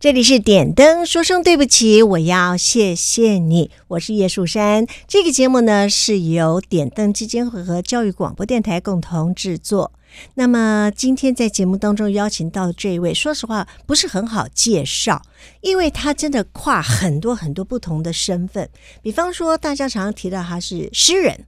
这里是点灯，说声对不起，我要谢谢你。我是叶树山，这个节目呢是由点灯基金会和教育广播电台共同制作。那么今天在节目当中邀请到这一位，说实话不是很好介绍，因为他真的跨很多很多不同的身份。比方说，大家常常提到他是诗人，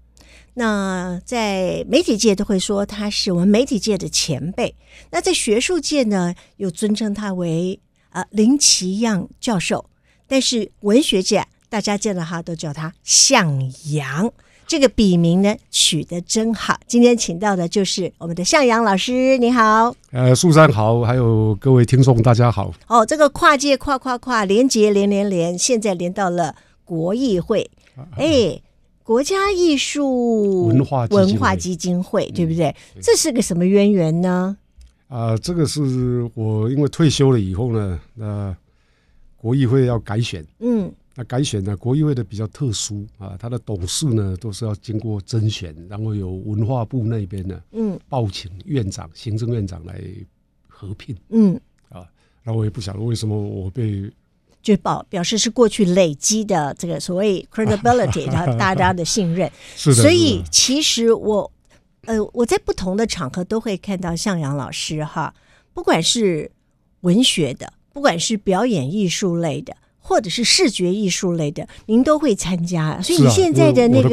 那在媒体界都会说他是我们媒体界的前辈。那在学术界呢，又尊称他为。呃，林奇样教授，但是文学界大家见到他都叫他向阳，这个笔名呢取得真好。今天请到的就是我们的向阳老师，你好。呃，苏三好，还有各位听众，大家好。哦，这个跨界跨跨跨，连接连连连，现在连到了国艺会，哎，国家艺术文化文化基金会，对不对？这是个什么渊源呢？啊，这个是我因为退休了以后呢，那国议会要改选，嗯，那改选呢，国议会的比较特殊啊，他的董事呢都是要经过甄选，然后由文化部那边呢，嗯，报请院长、行政院长来合聘，嗯，啊，那我也不想为什么我被就表表示是过去累积的这个所谓 credibility，然后大家的信任，是的，所以其实我。呃，我在不同的场合都会看到向阳老师哈，不管是文学的，不管是表演艺术类的，或者是视觉艺术类的，您都会参加，所以你现在的那个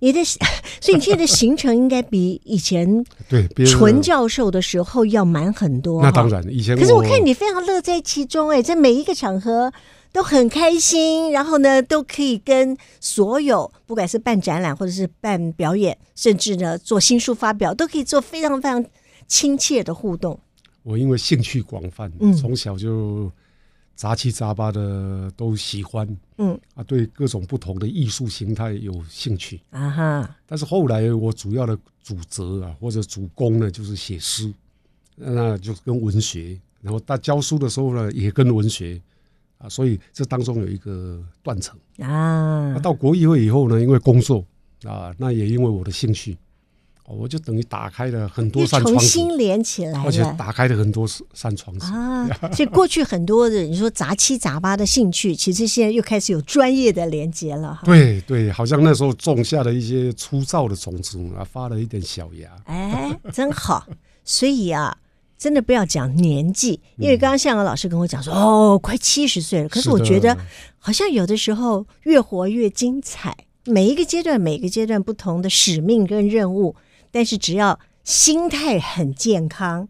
你的，所以你现在的行程应该比以前 对纯教授的时候要满很多。那当然，以前可是我看你非常乐在其中哎，在每一个场合。都很开心，然后呢，都可以跟所有不管是办展览或者是办表演，甚至呢做新书发表，都可以做非常非常亲切的互动。我因为兴趣广泛，嗯，从小就杂七杂八的都喜欢，嗯啊，对各种不同的艺术形态有兴趣啊哈。但是后来我主要的主责啊或者主攻呢就是写诗，那就跟文学，然后他教书的时候呢也跟文学。啊，所以这当中有一个断层啊。到国议会以后呢，因为工作啊，那也因为我的兴趣，我就等于打开了很多，重新连起来而且打开了很多扇窗子啊。所以过去很多的你说杂七杂八的兴趣，其实现在又开始有专业的连接了哈。对对，好像那时候种下了一些粗糙的种子啊，发了一点小芽。哎，真好。所以啊。真的不要讲年纪，因为刚刚向阳老师跟我讲说，哦，快七十岁了。可是我觉得，好像有的时候越活越精彩，每一个阶段、每个阶段不同的使命跟任务。但是只要心态很健康，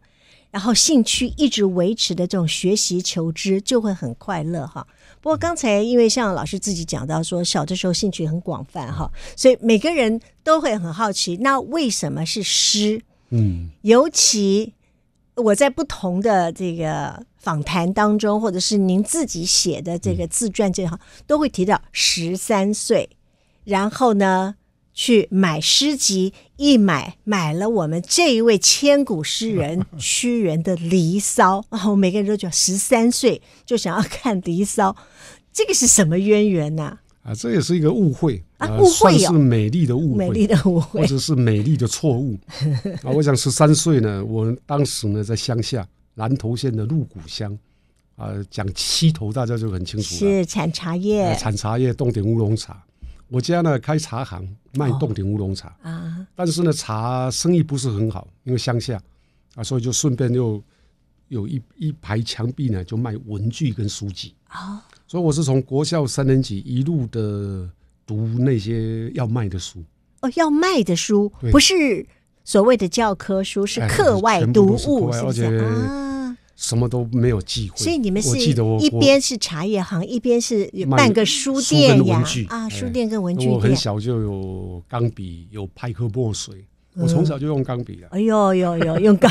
然后兴趣一直维持的这种学习求知，就会很快乐哈。不过刚才因为向阳老师自己讲到说，小的时候兴趣很广泛哈，所以每个人都会很好奇，那为什么是诗？嗯，尤其。我在不同的这个访谈当中，或者是您自己写的这个自传这好，都会提到十三岁，然后呢去买诗集，一买买了我们这一位千古诗人 屈原的《离骚》，然后每个人都讲十三岁就想要看《离骚》，这个是什么渊源呢？啊，这也是一个误会啊，算是美丽的误会，美丽的误会，或者是美丽的错误 啊。我想十三岁呢，我当时呢在乡下南投县的鹿谷乡啊，讲溪头大家就很清楚，是产茶叶，产茶叶，洞顶乌龙茶。我家呢开茶行，卖洞顶乌龙茶啊，但是呢茶生意不是很好，因为乡下啊，所以就顺便又有一一排墙壁呢就卖文具跟书籍啊。所以我是从国校三年级一路的读那些要卖的书哦，要卖的书不是所谓的教科书，是课外读物，是不是啊？什么都没有忌讳，所以你们是记得我一边是茶叶行，一边是办个书店呀啊，书店跟文具店。我很小就有钢笔，有派克墨水。我从小就用钢笔了。哎呦呦呦，用钢，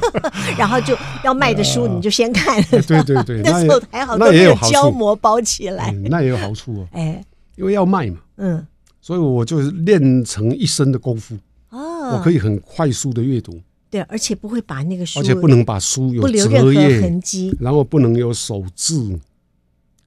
然后就要卖的书你就先看。对对对，那时候还好那也有胶膜包起来，那也有好处哦。哎，因为要卖嘛，嗯，所以我就练成一身的功夫。哦，我可以很快速的阅读。对，而且不会把那个书，而且不能把书有任何痕迹，然后不能有手字。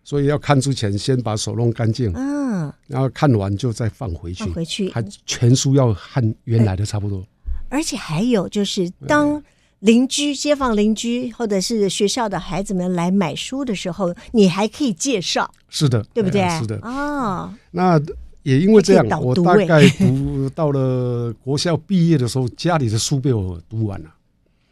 所以要看之前，先把手弄干净，嗯，然后看完就再放回去。放回去，还全书要和原来的差不多。而且还有就是，当邻居、街坊、邻居或者是学校的孩子们来买书的时候，你还可以介绍。是的，对不对？是的，哦。那也因为这样，我大概读到了国校毕业的时候，家里的书被我读完了，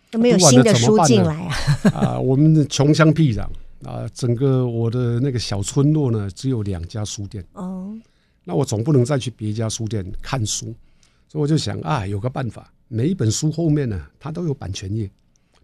都没有新的书进来啊。啊，我们穷乡僻壤。啊，整个我的那个小村落呢，只有两家书店。哦，那我总不能再去别家书店看书，所以我就想啊，有个办法。每一本书后面呢，它都有版权页，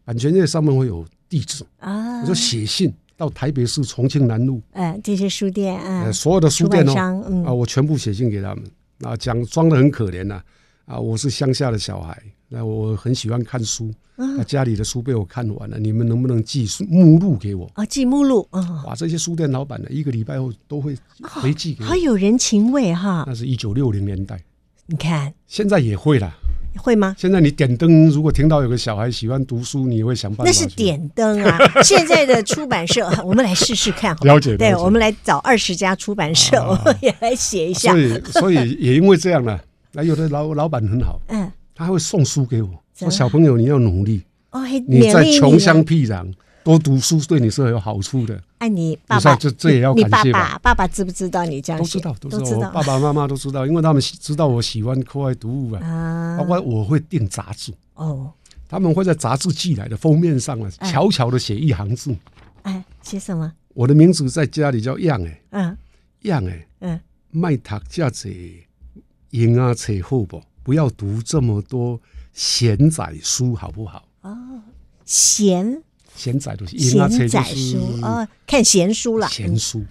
版权页上面会有地址。啊，我就写信到台北市重庆南路。哎，这些书店啊，所有的书店哦，啊，我全部写信给他们，啊，讲装的很可怜呐，啊，我是乡下的小孩。那我很喜欢看书，那家里的书被我看完了。你们能不能寄目录给我啊？寄目录啊！哇，这些书店老板呢，一个礼拜后都会回寄。好有人情味哈。那是一九六零年代，你看，现在也会了，会吗？现在你点灯，如果听到有个小孩喜欢读书，你会想办法。那是点灯啊！现在的出版社，我们来试试看。了解。对，我们来找二十家出版社，也来写一下。所以，所以也因为这样呢，那有的老老板很好。嗯。他会送书给我，说小朋友你要努力哦，你在穷乡僻壤多读书对你是有好处的。哎，你爸爸就这也要感谢爸爸。爸爸知不知道你这样？都知道，都知道。爸爸妈妈都知道，因为他们知道我喜欢课外读物啊，包括我会订杂志哦。他们会在杂志寄来的封面上啊，悄悄的写一行字。哎，写什么？我的名字在家里叫样哎，嗯，样哎，嗯，卖塔架子赢啊，扯后不？不要读这么多闲载书，好不好？哦，闲闲载东是闲载书哦，看闲书了。闲书，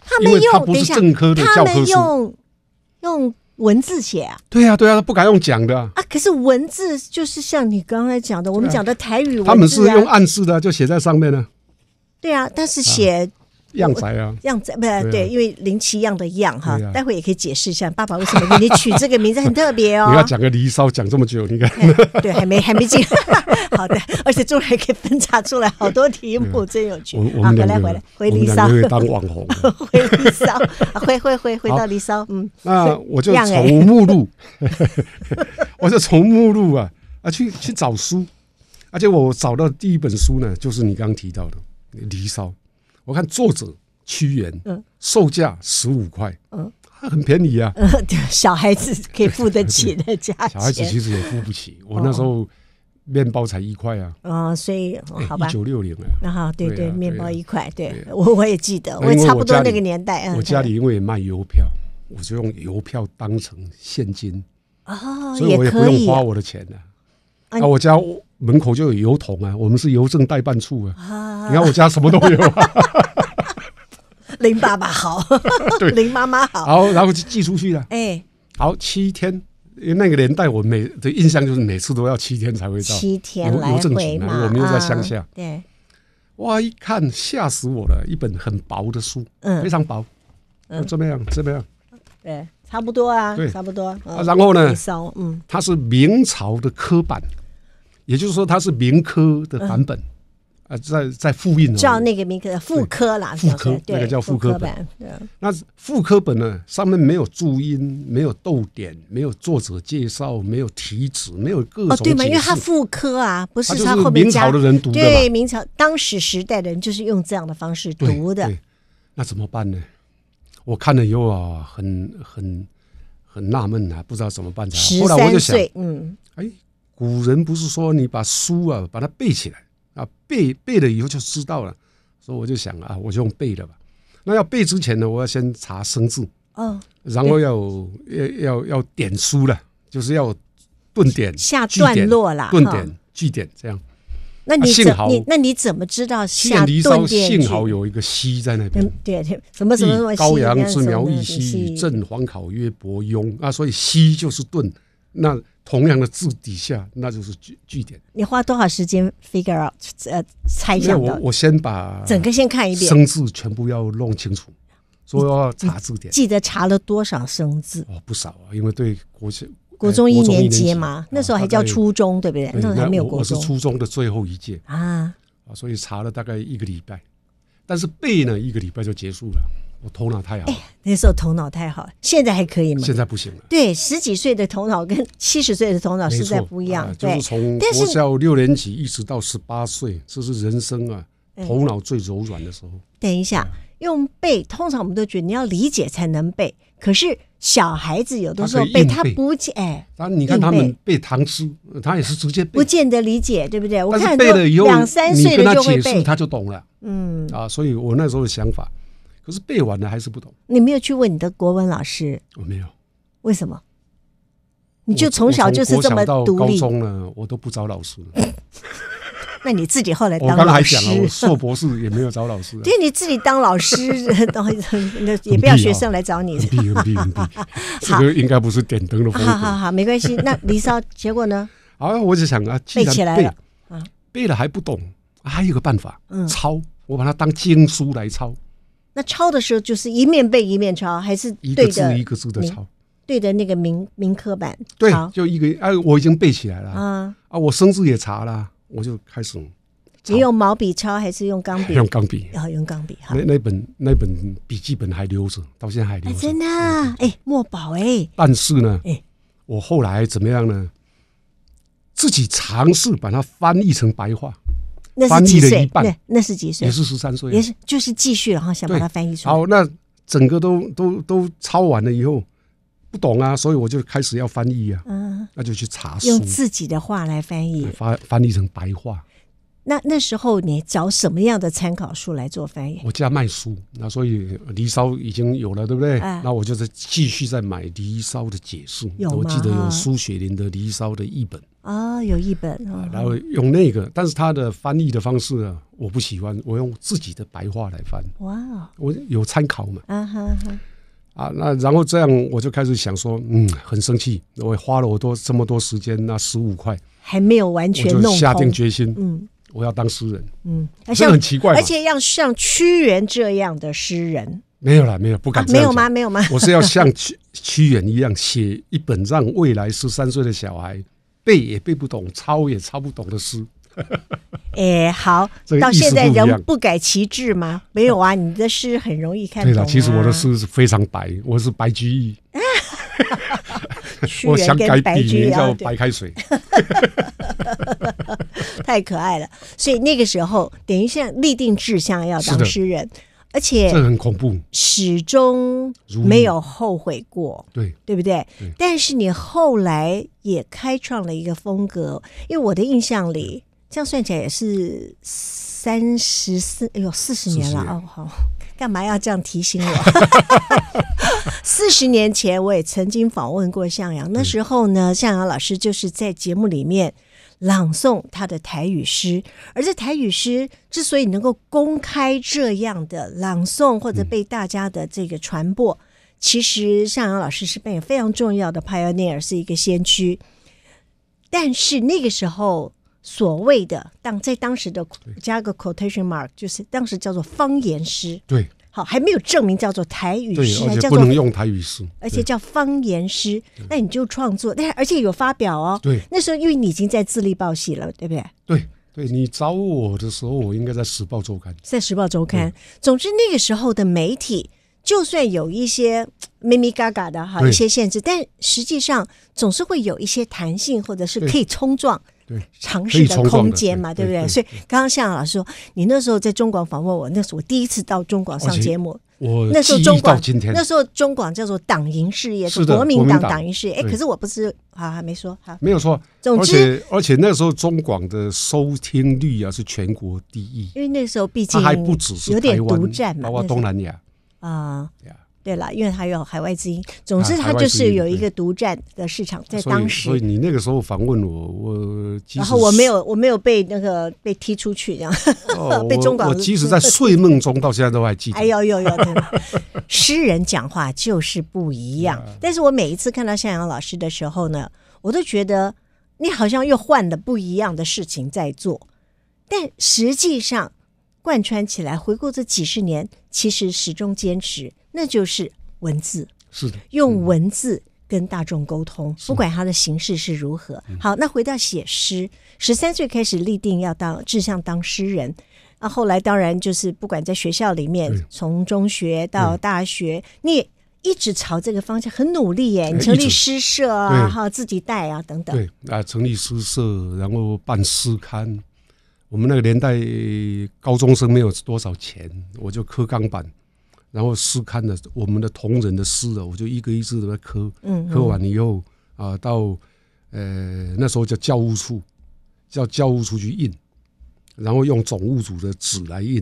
他们用他不是正科的教科书，用文字写啊？对啊，对呀，不敢用讲的啊。可是文字就是像你刚才讲的，我们讲的台语文字，他们是用暗示的，就写在上面呢。对啊，但是写。样仔啊，样仔不对，因为林奇样的样哈，待会也可以解释一下，爸爸为什么给你取这个名字很特别哦。你要讲个《离骚》讲这么久，你看，对，还没还没进，好的，而且仲还可以分叉出来好多题目，真有趣。回来回来 回《离骚》，回《离骚》，回回回回到《离骚》。嗯，那我就从目录，我就从目录啊啊去去找书，而且我找到第一本书呢，就是你刚提到的《离骚》。我看作者屈原，嗯，售价十五块，嗯，很便宜啊、小孩子可以付得起的价钱。小孩子其实也付不起，我那时候面包才一块啊，啊，所以好吧，九六年啊。那好，对对，面包一块，对，我我也记得，我也差不多那个年代，我家里因为也卖邮票，我就用邮票当成现金，哦，所以我也不用花我的钱了，啊，我家门口就有邮筒啊，我们是邮政代办处啊。你看我家什么都有。林爸爸好，林妈妈好。好，然后就寄出去了。哎，好，七天，因为那个年代我每的印象就是每次都要七天才会到。七天来局嘛，我们又在乡下。对。哇，一看吓死我了，一本很薄的书，嗯，非常薄。嗯，怎么样？怎么样？对，差不多啊，差不多。然后呢？嗯，它是明朝的刻版。也就是说，它是民科的版本，啊，在在复印叫那个民科的妇科啦，妇科那个叫副科本。那妇科本呢，上面没有注音，没有逗点，没有作者介绍，没有题词，没有各种。哦，对嘛，因为它妇科啊，不是它后面明朝的人读的。对明朝当时时代的人，就是用这样的方式读的。那怎么办呢？我看了以后啊，很很很纳闷啊，不知道怎么办才十三岁，嗯，哎。古人不是说你把书啊把它背起来啊背背了以后就知道了，所以我就想啊我就用背的吧。那要背之前呢，我要先查生字，哦，然后要要要要点书了，就是要顿点下段落了，顿点句点这样。那你你那你怎么知道下顿点离骚》幸好有一个西在那边，对对，什么什么什么高阳之苗以兮，正黄考曰伯庸啊，所以西就是顿。那同样的字底下，那就是句句点。你花多少时间 figure out 呃，猜想下。我我先把整个先看一遍生字，全部要弄清楚，所以要查字典。记得查了多少生字？哦，不少啊，因为对国学，国中一年级嘛，那时候还叫初中，对不对？那时候还没有国中。我是初中的最后一届啊，啊，所以查了大概一个礼拜，但是背呢，一个礼拜就结束了。头脑太好，哎，那时候头脑太好，现在还可以吗？现在不行了。对，十几岁的头脑跟七十岁的头脑实在不一样。对，就是从从小六年级一直到十八岁，这是人生啊，头脑最柔软的时候。等一下，用背，通常我们都觉得你要理解才能背，可是小孩子有的时候背他不见，哎，你看他们背唐诗，他也是直接，不见得理解，对不对？我看背了两三岁，的跟他解他就懂了，嗯啊，所以我那时候的想法。可是背完了还是不懂。你没有去问你的国文老师。我没有。为什么？你就从小就是这么独立。高中了，我都不找老师了。那你自己后来我刚还讲了，我博士也没有找老师。因你自己当老师，那 也不要学生来找你。闭门闭好，应该不是点灯的。好好好，没关系。那离骚结果呢？好，我就想啊，背起来了。啊，背了还不懂，还有个办法，嗯，抄，我把它当经书来抄。那抄的时候就是一面背一面抄，还是一个字一个字的抄，对着那个名名科版对，就一个哎，我已经背起来了啊啊！我生字也查了，我就开始。你用毛笔抄还是用钢笔？用钢笔，然后用钢笔。那那本那本笔记本还留着，到现在还留着。真的哎，墨宝哎。但是呢，哎，我后来怎么样呢？自己尝试把它翻译成白话。翻译了一半，那是几岁？也是十三岁。也是就是继续了哈，想把它翻译出来。好，那整个都都都抄完了以后，不懂啊，所以我就开始要翻译啊。嗯，那就去查书，用自己的话来翻译，翻翻译成白话。那那时候你找什么样的参考书来做翻译？我家卖书，那所以《离骚》已经有了，对不对？那我就是继续在买《离骚》的解释。我记得有苏雪林的《离骚》的译本。啊，有一本，然后用那个，但是他的翻译的方式啊，我不喜欢，我用自己的白话来翻。哇，我有参考嘛？啊哈哈，啊，那然后这样，我就开始想说，嗯，很生气，我花了我多这么多时间，那十五块还没有完全弄。下定决心，嗯，我要当诗人，嗯，这很奇怪，而且要像屈原这样的诗人，没有了，没有不敢，没有吗？没有吗？我是要像屈屈原一样写一本让未来十三岁的小孩。背也背不懂，抄也抄不懂的诗。哎，好，到现在人不改其志吗？没有啊，你的诗很容易看懂。对了，其实我的诗是非常白，我是白居易。我想改笔名叫白开水。太可爱了，所以那个时候等于像立定志向要当诗人。而且很恐怖，始终没有后悔过，对对不对？但是你后来也开创了一个风格，因为我的印象里，这样算起来也是三十四，哎呦四十年了哦，好，干嘛要这样提醒我？四十年前我也曾经访问过向阳，那时候呢，向阳老师就是在节目里面。朗诵他的台语诗，而这台语诗之所以能够公开这样的朗诵或者被大家的这个传播，其实向阳老师是扮演非常重要的 pioneer，是一个先驱。但是那个时候所谓的当在当时的加个 quotation mark，就是当时叫做方言诗，对。好，还没有证明叫做台语诗，叫不能用台语诗，而且叫方言诗。那你就创作，那而且有发表哦。对，那时候因为你已经在《自立报》喜了，对不对？对对，你找我的时候，我应该在《时报周刊》。在《时报周刊》。总之，那个时候的媒体，就算有一些咪咪嘎嘎的哈一些限制，但实际上总是会有一些弹性，或者是可以冲撞。对，尝试的空间嘛，对不对？所以刚刚向阳老师说，你那时候在中广访问我，那是我第一次到中广上节目。我那时候中广，那时候中广叫做党营事业，是国民党党营事业。哎，可是我不是，好还没说，好没有错。而且而且那时候中广的收听率啊是全国第一，因为那时候毕竟还不只是占嘛，包括东南亚啊。对了，因为他有海外资金，总之他就是有一个独占的市场。在当时，所以你那个时候访问我，我然后我没有，我没有被那个被踢出去，这样 被中国。我即使在睡梦中，到现在都还记得。哎呦呦呦，诗人讲话就是不一样。但是我每一次看到向阳老师的时候呢，我都觉得你好像又换了不一样的事情在做，但实际上贯穿起来，回顾这几十年，其实始终坚持。那就是文字，是的，用文字跟大众沟通，不管它的形式是如何。好，那回到写诗，十三岁开始立定要当志向当诗人，那后来当然就是不管在学校里面，从中学到大学，你一直朝这个方向很努力耶，成立诗社啊，哈，自己带啊等等，对啊，成立诗社，然后办诗刊。我们那个年代高中生没有多少钱，我就刻钢板。然后诗刊的我们的同仁的诗啊，我就一个一字的在刻，刻完以后啊，到呃那时候叫教务处，叫教务处去印，然后用总务组的纸来印，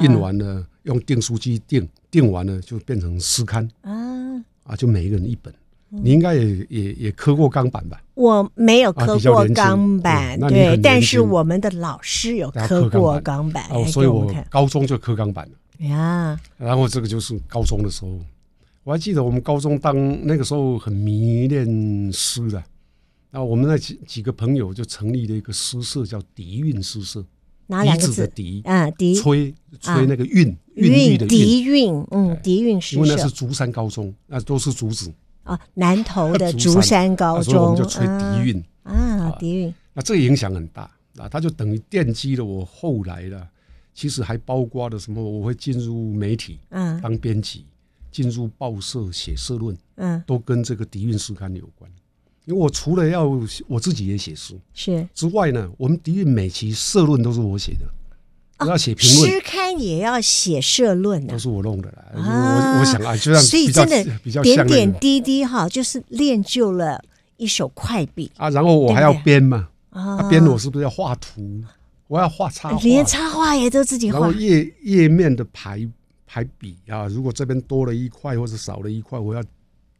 印完了用订书机订，订完了就变成诗刊，啊啊，就每一个人一本，你应该也也也刻过钢板吧？我没有刻过钢板，对，但是我们的老师有刻过钢板，哦，所以我高中就刻钢板了。呀，然后这个就是高中的时候，我还记得我们高中当那个时候很迷恋诗的，那我们那几几个朋友就成立了一个诗社，叫“笛韵诗社”，哪两个字？笛啊，笛吹吹那个韵韵的笛韵，嗯，笛韵诗社因为那是竹山高中，那都是竹子啊，南投的竹山高中，我们就吹笛韵啊，笛韵。那这个影响很大啊，他就等于奠基了我后来的。其实还包括了什么？我会进入媒体，嗯，当编辑，进入报社写社论，嗯，都跟这个《底蕴视刊》有关。因为我除了要我自己也写书是之外呢，我们《底蕴》每期社论都是我写的，要写评论，《诗刊》也要写社论的，都是我弄的啦。我我想啊，就这样，所以真的比较点点滴滴哈，就是练就了一手快笔啊。然后我还要编嘛，啊，编我是不是要画图？我要画插画，连插画也都自己画。然后页页面的排排比啊，如果这边多了一块或者少了一块，我要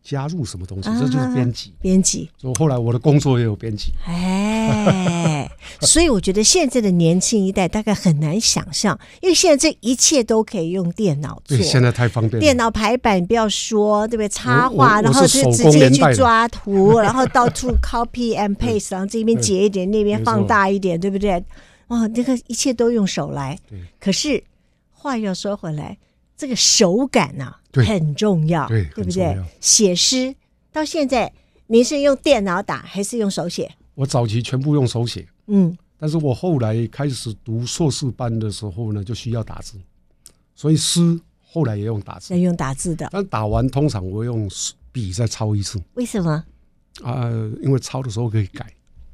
加入什么东西，这就是编辑。编辑。我后来我的工作也有编辑。哎，所以我觉得现在的年轻一代大概很难想象，因为现在这一切都可以用电脑做。对，现在太方便。电脑排版不要说对不对？插画，然后就直接去抓图，然后到处 copy and paste，然后这边截一点，那边放大一点，对不对？哦，那个一切都用手来，可是话又说回来，这个手感呐很重要，对对不对？写诗到现在，您是用电脑打还是用手写？我早期全部用手写，嗯，但是我后来开始读硕士班的时候呢，就需要打字，所以诗后来也用打字，用打字的。但打完通常我用笔再抄一次，为什么？啊，因为抄的时候可以改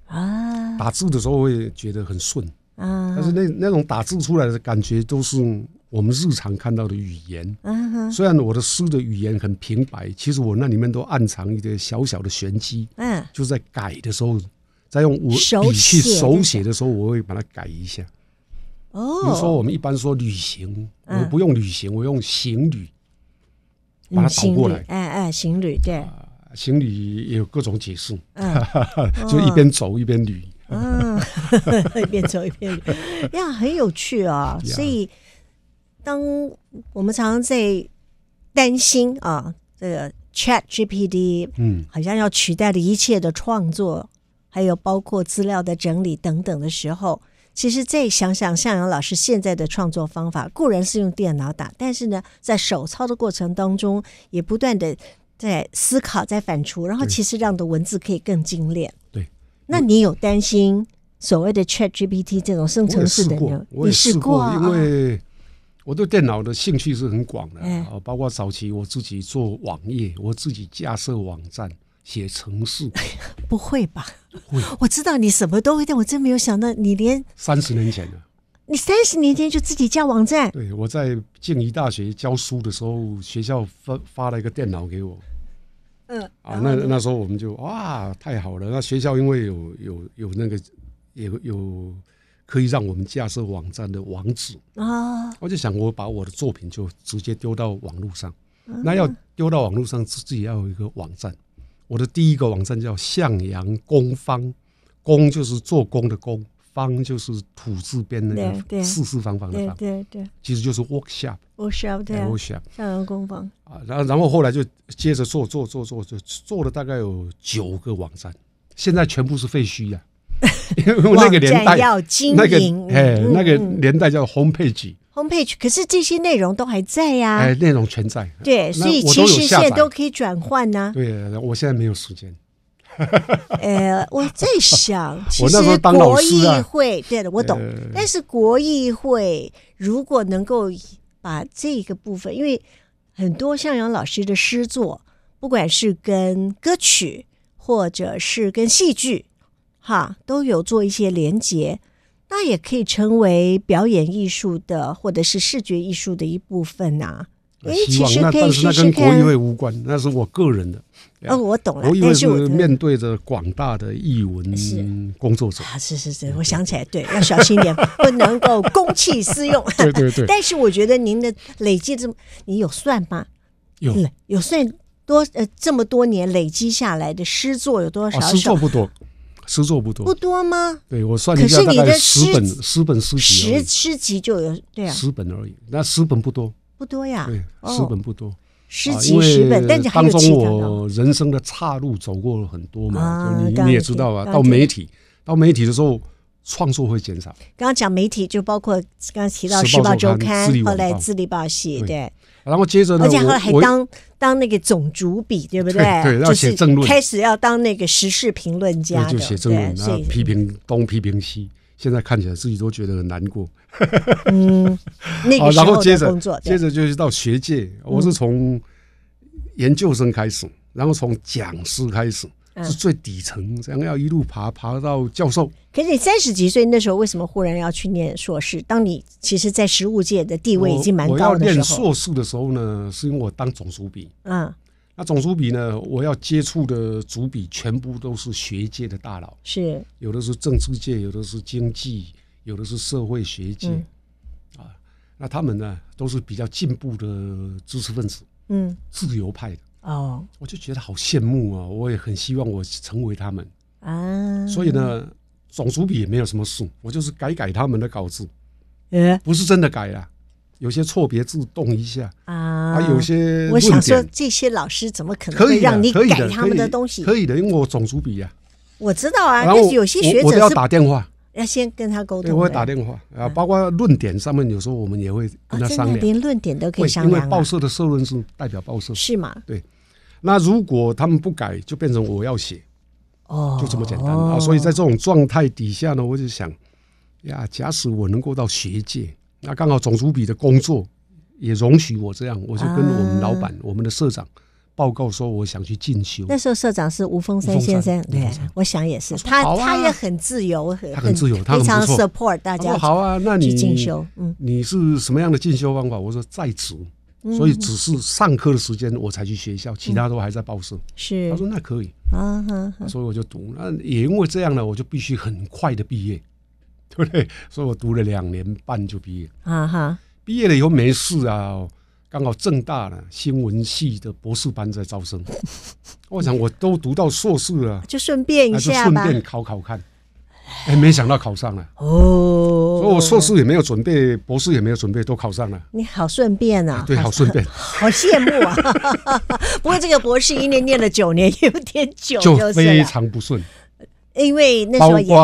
啊，打字的时候会觉得很顺。嗯，但是那那种打字出来的感觉都是我们日常看到的语言。嗯哼，虽然我的诗的语言很平白，其实我那里面都暗藏一个小小的玄机。嗯，就在改的时候，在用我笔去手写的时候，我会把它改一下。哦，比如说我们一般说旅行，我不用旅行，我用行旅，把它倒过来。哎哎，行旅对，行旅也有各种解释。嗯，就一边走一边旅。嗯，一边走一边，呀，很有趣啊。所以，当我们常常在担心啊，这个 Chat G P T 嗯，好像要取代了一切的创作，还有包括资料的整理等等的时候，其实再想想向阳老师现在的创作方法，固然是用电脑打，但是呢，在手抄的过程当中，也不断的在思考、在反刍，然后其实让的文字可以更精炼。那你有担心所谓的 ChatGPT 这种生成式的吗？你试过，因为我对电脑的兴趣是很广的啊，包括早期我自己做网页，我自己架设网站写程式。不会吧？会，我知道你什么都会但我真没有想到你连三十年前的，你三十年前就自己架网站。对，我在静宜大学教书的时候，学校发发了一个电脑给我。嗯啊，那那时候我们就哇，太好了！那学校因为有有有那个，有有可以让我们架设网站的网址啊，我就想我把我的作品就直接丢到网络上。那要丢到网络上，自己要有一个网站。我的第一个网站叫向阳工方，工就是做工的工。方就是土字边那个四四方方的方，对对，其实就是 workshop，workshop，workshop，对上园工坊啊。然后，然后后来就接着做做做做，就做了大概有九个网站，现在全部是废墟呀。年代要经营，那个哎，那个年代叫 homepage，homepage，可是这些内容都还在呀。哎，内容全在。对，所以其实现在都可以转换啊。对，我现在没有时间。呃，我在想，其实国议会对的，我懂。但是国议会如果能够把这个部分，因为很多向阳老师的诗作，不管是跟歌曲或者是跟戏剧，哈，都有做一些连接，那也可以成为表演艺术的或者是视觉艺术的一部分啊。希望那但是那跟国议会无关，那是我个人的。哦，我懂了。但是面对着广大的译文工作者，是是是，我想起来，对，要小心点，不能够公器私用。对对对。但是我觉得您的累计这么，你有算吗？有有算多？呃，这么多年累积下来的诗作有多少诗作不多，诗作不多，不多吗？对我算一下，大概十本，十本诗集，十诗集就有对啊，十本而已，那十本不多，不多呀，对，十本不多。十几本，但是还他当中我人生的岔路走过了很多嘛，你你也知道啊。到媒体，到媒体的时候，创作会减少。刚刚讲媒体，就包括刚刚提到《时报周刊》，后来《自立报》写对。然后接着呢，而且后来还当当那个总主笔，对不对？对，要写政论，开始要当那个时事评论家，就写政论，然后批评东，批评西。现在看起来自己都觉得很难过。嗯，好，然后接着接着就是到学界，我是从研究生开始，然后从讲师开始是最底层，这样要一路爬爬到教授。可是你三十几岁那时候为什么忽然要去念硕士？当你其实，在实务界的地位已经蛮高的时候，硕士的时候呢，是因为我当总书长。嗯。那总署笔呢？我要接触的主笔全部都是学界的大佬，是有的是政治界，有的是经济，有的是社会学界啊。那他们呢，都是比较进步的知识分子，嗯，自由派的哦。我就觉得好羡慕啊！我也很希望我成为他们啊。所以呢，总署笔也没有什么事，我就是改改他们的稿子，不是真的改啊。有些错别字动一下啊，有些我想说这些老师怎么可能会让你改他们的东西？可以的，因为我总主笔啊。我知道啊，但是有些学者是打电话，要先跟他沟通。我会打电话啊，包括论点上面，有时候我们也会跟他商量。连论点都可以商量，因为报社的社论是代表报社，是嘛？对。那如果他们不改，就变成我要写哦，就这么简单啊。所以在这种状态底下呢，我就想呀，假使我能够到学界。那刚好总主笔的工作也容许我这样，我就跟我们老板、我们的社长报告说，我想去进修。那时候社长是吴峰山先生，对，我想也是他，他也很自由，他很自由，他非常 support 大家。好啊，那你进修，嗯，你是什么样的进修方法？我说在职，所以只是上课的时间我才去学校，其他都还在报社。是，他说那可以啊，所以我就读。那也因为这样呢，我就必须很快的毕业。对，所以我读了两年半就毕业。啊哈！毕业了以后没事啊，刚好正大了新闻系的博士班在招生，我想我都读到硕士了，就顺便一下顺便考考看。哎，没想到考上了哦！所以我硕士也没有准备，博士也没有准备，都考上了。你好，顺便啊，对，好顺便，好羡慕啊！不过这个博士一念念了九年，有点久，就非常不顺。因为那时候也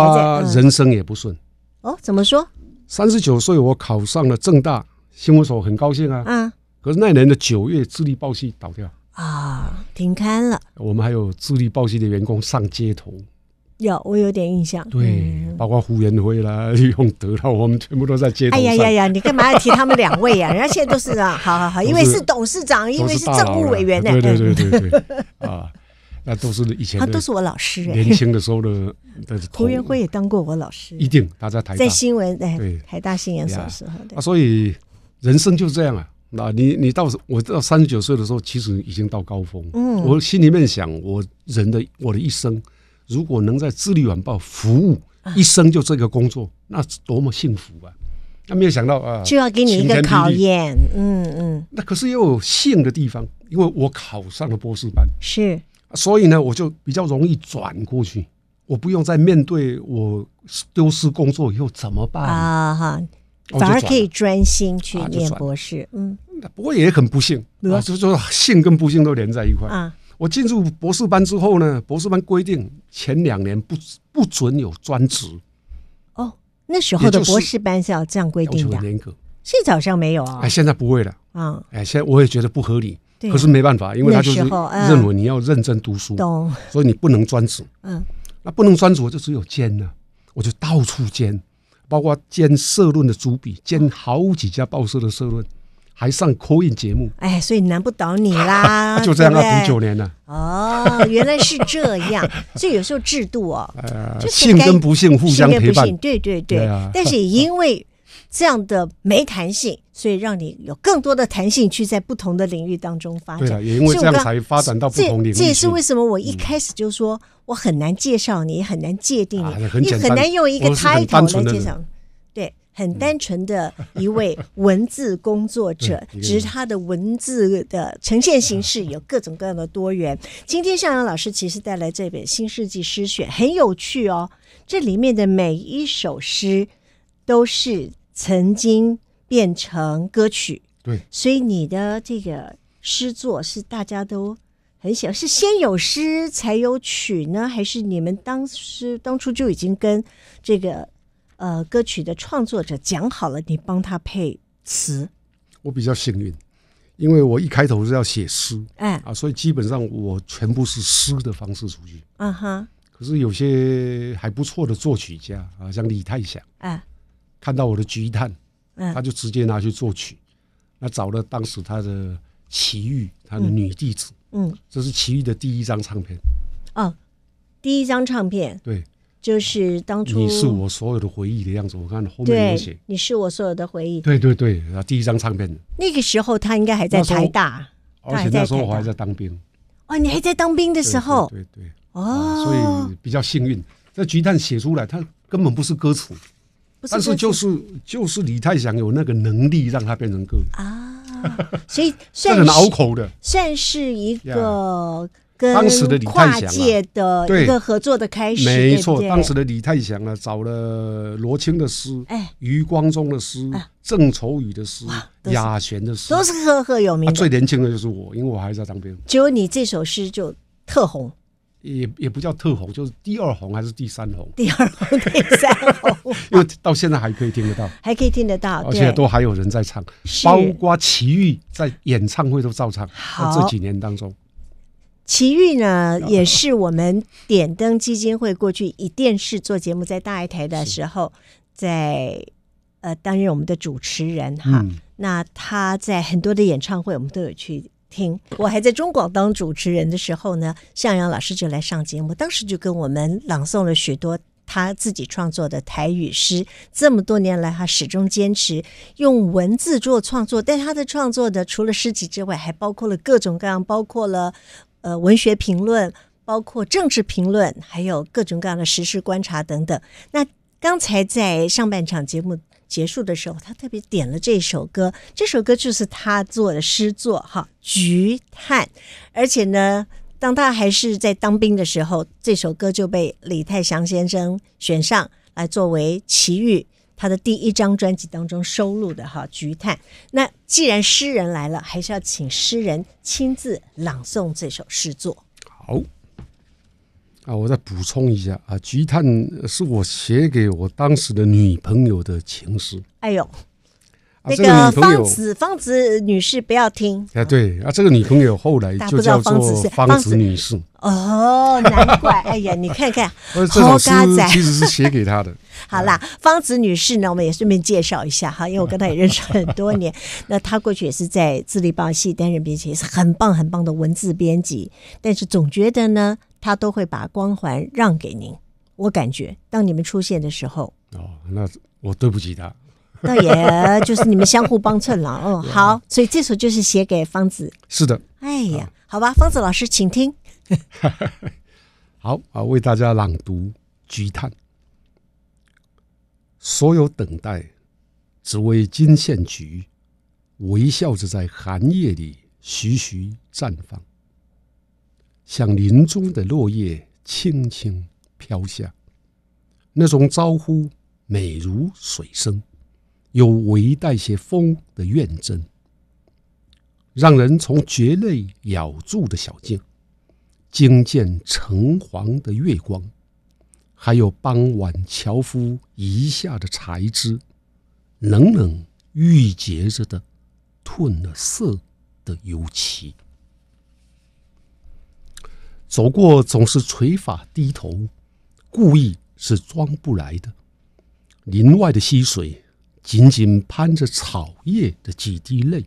人生也不顺。哦，怎么说？三十九岁，我考上了正大新闻所，很高兴啊。嗯。可是那年的九月，智力报系倒掉啊，停刊了。我们还有智力报系的员工上街头。有，我有点印象。对，包括胡元辉啦、李永德啦，我们全部都在街头。哎呀呀呀！你干嘛要提他们两位呀？人家现在都是啊，好好好，因为是董事长，因为是政务委员呢。对对对对对，啊。那都是以前他都是我老师哎，年轻的时候的 胡元辉也当过我老师，一定他在台在新闻哎，台大新闻所时候的。所以人生就这样啊，那你你到我到三十九岁的时候，其实已经到高峰。嗯，我心里面想，我人的我的一生，如果能在《智利晚报》服务一生，就这个工作，那多么幸福啊！那没有想到啊，就要给你一个考验，嗯嗯。那可是又有幸的地方，因为我考上了博士班，是。所以呢，我就比较容易转过去，我不用再面对我丢失工作以后怎么办啊？哈，反而可以专心去念博士，嗯。不过也很不幸，啊，就是说幸跟不幸都连在一块啊。我进入博士班之后呢，博士班规定前两年不不准有专职。哦，那时候的博士班是要这样规定的严格，现早上没有啊？哎，现在不会了啊！哎，现在我也觉得不合理。可是没办法，因为他就是认为你要认真读书，所以你不能专主。嗯，那不能专主，我就只有兼了，我就到处兼，包括兼社论的主笔，兼好几家报社的社论，还上 c o 节目。哎，所以难不倒你啦，就这样读九年了。哦，原来是这样。所以有时候制度哦，就信跟不信互相陪伴。对对对，但是也因为。这样的没弹性，所以让你有更多的弹性去在不同的领域当中发展。对啊，也因为这样才发展到不同领域。这也是为什么我一开始就说，我很难介绍你，很难界定你，你很难用一个 title 来介绍。对，很单纯的一位文字工作者，只是他的文字的呈现形式有各种各样的多元。今天向阳老师其实带来这本《新世纪诗选》，很有趣哦。这里面的每一首诗都是。曾经变成歌曲，对，所以你的这个诗作是大家都很喜欢。是先有诗才有曲呢，还是你们当时当初就已经跟这个呃歌曲的创作者讲好了，你帮他配词？我比较幸运，因为我一开头是要写诗，哎啊，所以基本上我全部是诗的方式出去，嗯哈，可是有些还不错的作曲家，啊，像李泰祥，哎。看到我的《菊嗯，他就直接拿去作曲，那找了当时他的奇遇，他的女弟子，嗯，这是奇遇的第一张唱片，哦，第一张唱片，对，就是当初你是我所有的回忆的样子，我看后面那些，你是我所有的回忆，对对对，啊，第一张唱片，那个时候他应该还在台大，而且那时候我还在当兵，哦，你还在当兵的时候，对对，哦，所以比较幸运，这《菊炭写出来，它根本不是歌词。但是就是就是李太祥有那个能力让他变成歌啊，所以算 是拗口的，算是一个跟当时的李祥跨界的一个合作的开始。没错，当时的李太祥啊，找了罗青的诗、余光中的诗、郑愁予的诗、雅璇的诗，都是赫赫有名。最年轻的就是我，因为我还在当兵。只有你这首诗就特红。也也不叫特红，就是第二红还是第三红？第二红、第三红，因为到现在还可以听得到，还可以听得到，而且都还有人在唱，包括齐豫在演唱会都照唱。好，这几年当中，齐豫呢也是我们点灯基金会过去以电视做节目，在大爱台的时候，在呃担任我们的主持人哈。那他在很多的演唱会，我们都有去。听我还在中广当主持人的时候呢，向阳老师就来上节目，当时就跟我们朗诵了许多他自己创作的台语诗。这么多年来，他始终坚持用文字做创作，但他的创作的除了诗集之外，还包括了各种各样，包括了呃文学评论，包括政治评论，还有各种各样的时事观察等等。那刚才在上半场节目。结束的时候，他特别点了这首歌，这首歌就是他做的诗作哈，《菊叹》。而且呢，当他还是在当兵的时候，这首歌就被李泰祥先生选上来作为奇遇他的第一张专辑当中收录的哈，《菊叹》。那既然诗人来了，还是要请诗人亲自朗诵这首诗作。好。啊，我再补充一下啊，《菊探是我写给我当时的女朋友的情诗。哎呦，那个方子方子女士不要听。哎，对啊，这个女朋友后来就叫做方子女士。哦，难怪！哎呀，你看看，好，这诗其实是写给她的。好啦，方子女士呢，我们也顺便介绍一下哈，因为我跟她也认识很多年。那她过去也是在《智力报》系担任编辑，也是很棒很棒的文字编辑。但是总觉得呢。他都会把光环让给您，我感觉当你们出现的时候，哦，那我对不起他，那 也就是你们相互帮衬了。哦，好，所以这首就是写给方子，是的，哎呀，好吧，方子老师，请听，好啊，为大家朗读《菊叹》，所有等待只为金线菊，微笑着在寒夜里徐徐绽放。像林中的落叶轻轻飘下，那种招呼美如水声，有微带些风的怨争，让人从蕨类咬住的小径，惊见橙黄的月光，还有傍晚樵夫遗下的柴枝，冷冷郁结着的褪了色的油漆。走过，总是垂发低头，故意是装不来的。林外的溪水，紧紧攀着草叶的几滴泪，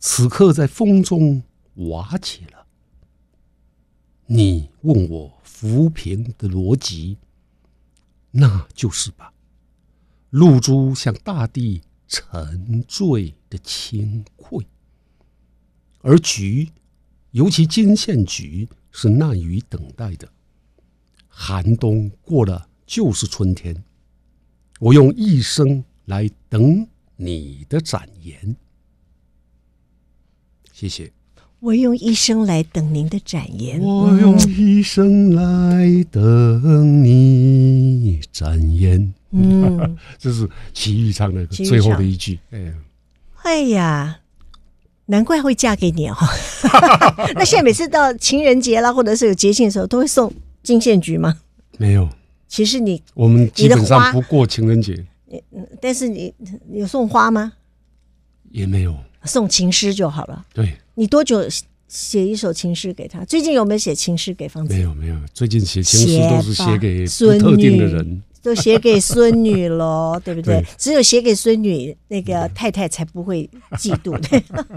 此刻在风中瓦解了。你问我浮萍的逻辑，那就是吧？露珠向大地沉醉的轻愧，而菊，尤其金线菊。是难于等待的，寒冬过了就是春天。我用一生来等你的展颜，谢谢。我用一生来等您的展颜。我用一生来等你展颜。嗯，这是齐豫唱的最后的一句。哎呀，哎呀，难怪会嫁给你哦。那现在每次到情人节了，或者是有节庆的时候，都会送金线菊吗？没有。其实你我们基本上不过情人节。嗯，但是你有送花吗？也没有。送情诗就好了。对。你多久写一首情诗给他？最近有没有写情诗给方子？没有没有，最近写情诗都是写给特定的人。都写给孙女了，对不对？只有写给孙女，那个太太才不会嫉妒。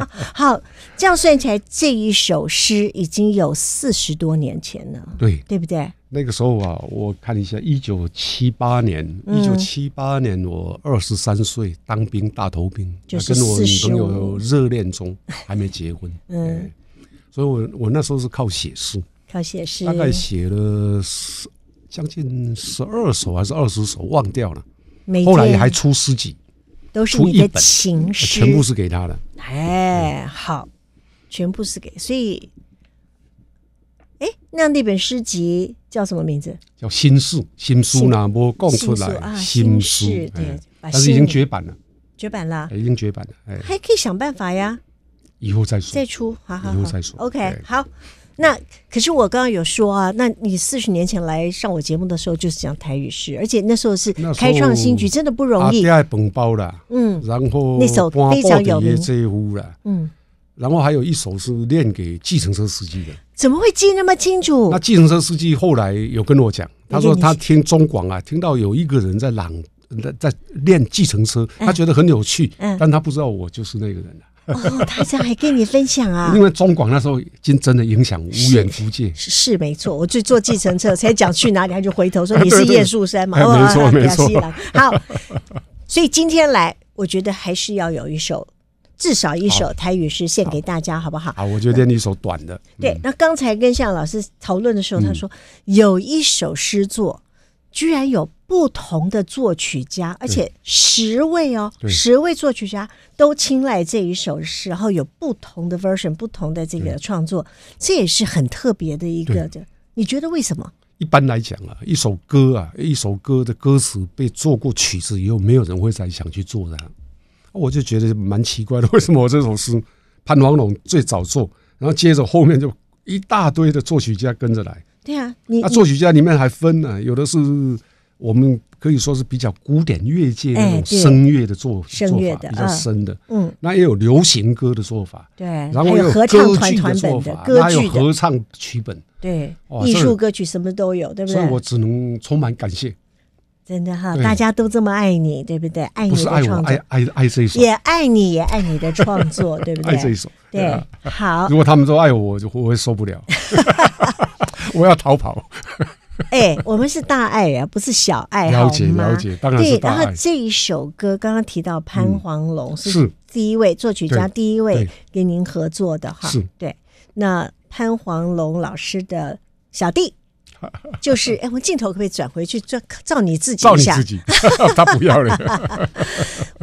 好，这样算起来，这一首诗已经有四十多年前了，对，对不对？那个时候啊，我看一下，一九七八年，一九七八年，我二十三岁，当兵大头兵，跟我女朋友热恋中，还没结婚。嗯，所以我我那时候是靠写诗，靠写诗，大概写了四。将近十二首还是二十首，忘掉了。后来还出诗集，都是出一本，全部是给他的。哎，好，全部是给。所以，哎，那那本诗集叫什么名字？叫《心事》，《心书》呢？我讲出来，《心事》对，但是已经绝版了，绝版了，已经绝版了，还可以想办法呀。以后再再出，好好，以后再说。OK，好。那可是我刚刚有说啊，那你四十年前来上我节目的时候，就是讲台语诗，而且那时候是开创新局，真的不容易。第二本包了，嗯，然后那首非常有名这一壶了，嗯，然后还有一首是练给计程车司机的，怎么会记那么清楚？那计程车司机后来有跟我讲，他说他听中广啊，听到有一个人在朗在在练计程车，他觉得很有趣，但他不知道我就是那个人了。哦，他这样还跟你分享啊？因为中广那时候已经真的影响无远无界，是是没错。我最坐计程车才讲去哪里，他就回头说 你是叶树森嘛？没错没错。好，所以今天来，我觉得还是要有一首，至少一首台语诗献给大家，好不好？好，我觉得念一首短的。对，那刚才跟向老师讨论的时候，他说有一首诗作，居然有。不同的作曲家，而且十位哦，十位作曲家都青睐这一首诗，然后有不同的 version，不同的这个创作，这也是很特别的一个。你觉得为什么？一般来讲啊，一首歌啊，一首歌的歌词被做过曲子以后，没有人会再想去做的。我就觉得蛮奇怪的，为什么我这首诗潘王龙最早做，然后接着后面就一大堆的作曲家跟着来？对啊，那作曲家里面还分呢，有的是。我们可以说是比较古典乐界那种声乐的做法，比较深的。嗯，那也有流行歌的做法。对，然后有合唱团团本的歌还有合唱曲本。对，艺术歌曲什么都有，对不对？所以我只能充满感谢。真的哈，大家都这么爱你，对不对？爱你的创爱爱爱这一首，也爱你，也爱你的创作，对不对？爱这一首。对，好。如果他们都爱我，我就我会受不了，我要逃跑。哎，我们是大爱呀，不是小爱了解，了解，当然是大爱。对，然后这一首歌刚刚提到潘黄龙是第一位作曲家，第一位跟您合作的哈。是，对。那潘黄龙老师的小弟，就是哎，我们镜头可不可以转回去？转照你自己一下。他不要了。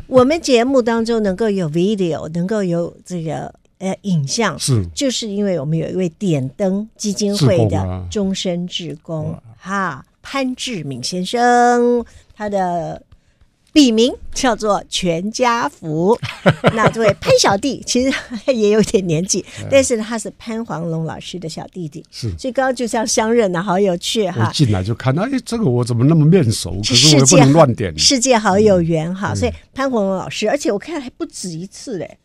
我们节目当中能够有 video，能够有这个。呃，影像是就是因为我们有一位点灯基金会的终身志工哈，潘志敏先生，他的笔名叫做全家福。那这位潘小弟其实也有点年纪，但是他是潘黄龙老师的小弟弟，是刚刚就这样相认了，好有趣哈！进来就看到，哎，这个我怎么那么面熟？世界乱点，世界好有缘哈！所以潘黄龙老师，而且我看还不止一次嘞。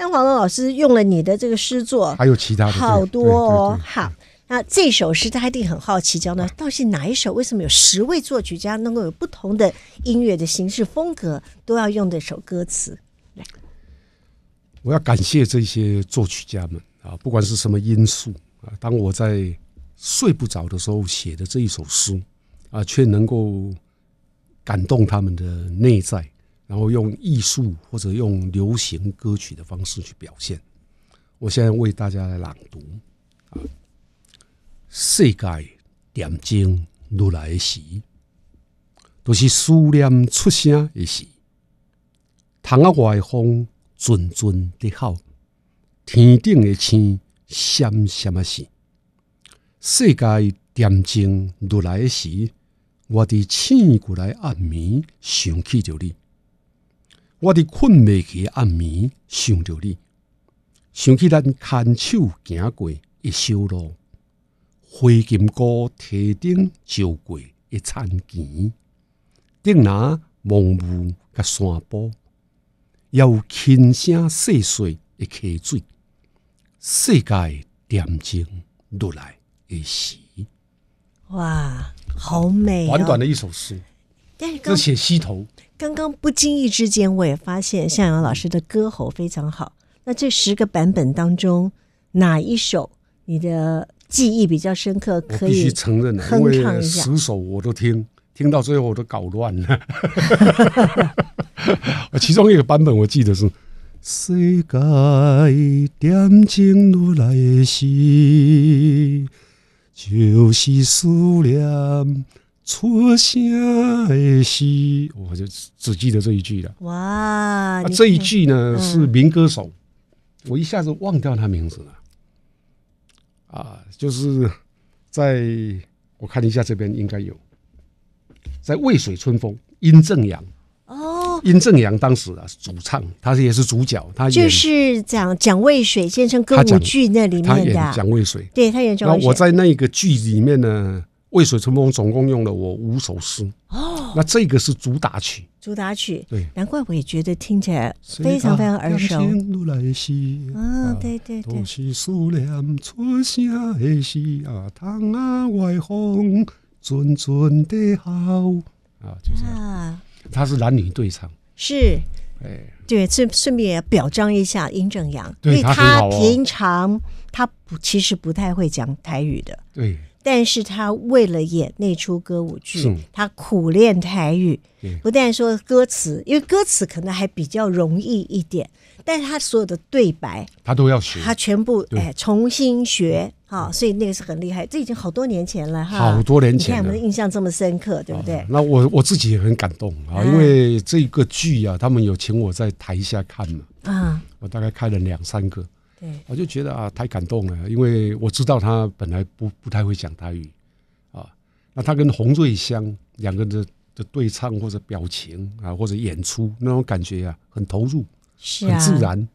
但黄龙老师用了你的这个诗作，还有其他的，好多哦。好。那这首诗，他一定很好奇，叫呢，到底是哪一首？为什么有十位作曲家能够有不同的音乐的形式风格，都要用这首歌词？来，我要感谢这些作曲家们啊，不管是什么因素啊，当我在睡不着的时候写的这一首诗啊，却能够感动他们的内在。然后用艺术或者用流行歌曲的方式去表现。我现在为大家来朗读啊！世界点睛如来时，都是思念出声的时。窗啊外风阵阵的号，天顶的星闪闪的星。世界点睛如来时，我的醒过来暗眠想起着你。我伫困未起，暗暝想着你，想起咱牵手走过一小路，灰金菇提顶照过一餐羹，定拿蒙雾甲山坡，有轻声细碎的溪水，世界恬静落来一时。哇，好美！短短的一首诗，这写溪头。刚刚不经意之间，我也发现向阳老师的歌喉非常好。那这十个版本当中，哪一首你的记忆比较深刻？可必须承认，下。十首我都听，听到最后我都搞乱了。其中一个版本我记得是世界点钟落来时，就是思念。初夏哎西，我就只记得这一句了。哇，这一句呢是民歌手，我一下子忘掉他名字了。啊，就是在我看一下这边应该有，在《渭水春风》殷正阳。哦，殷正阳当时啊主唱，他是也是主角，他就是讲讲渭水先生歌舞剧那里面的讲渭水，对他演讲渭水。那我在那个剧里面呢？渭水春风总共用了我五首诗哦，那这个是主打曲，主打曲对，难怪我也觉得听起来非常非常耳熟。啊，对对对。啊，他是男女对唱。是，哎，对，顺顺便表彰一下殷正阳，因为他平常他不其实不太会讲台语的。对。但是他为了演那出歌舞剧，他苦练台语，不但说歌词，因为歌词可能还比较容易一点，但他所有的对白，他都要学，他全部哎重新学哈，所以那个是很厉害，这已经好多年前了哈，好多年前，你看我们的印象这么深刻，对不对？那我我自己也很感动啊，因为这个剧啊，他们有请我在台下看嘛，啊，我大概看了两三个。我就觉得啊，太感动了，因为我知道他本来不不太会讲台语啊。那他跟洪瑞香两个人的对唱或者表情啊，或者演出那种感觉啊，很投入，很自然。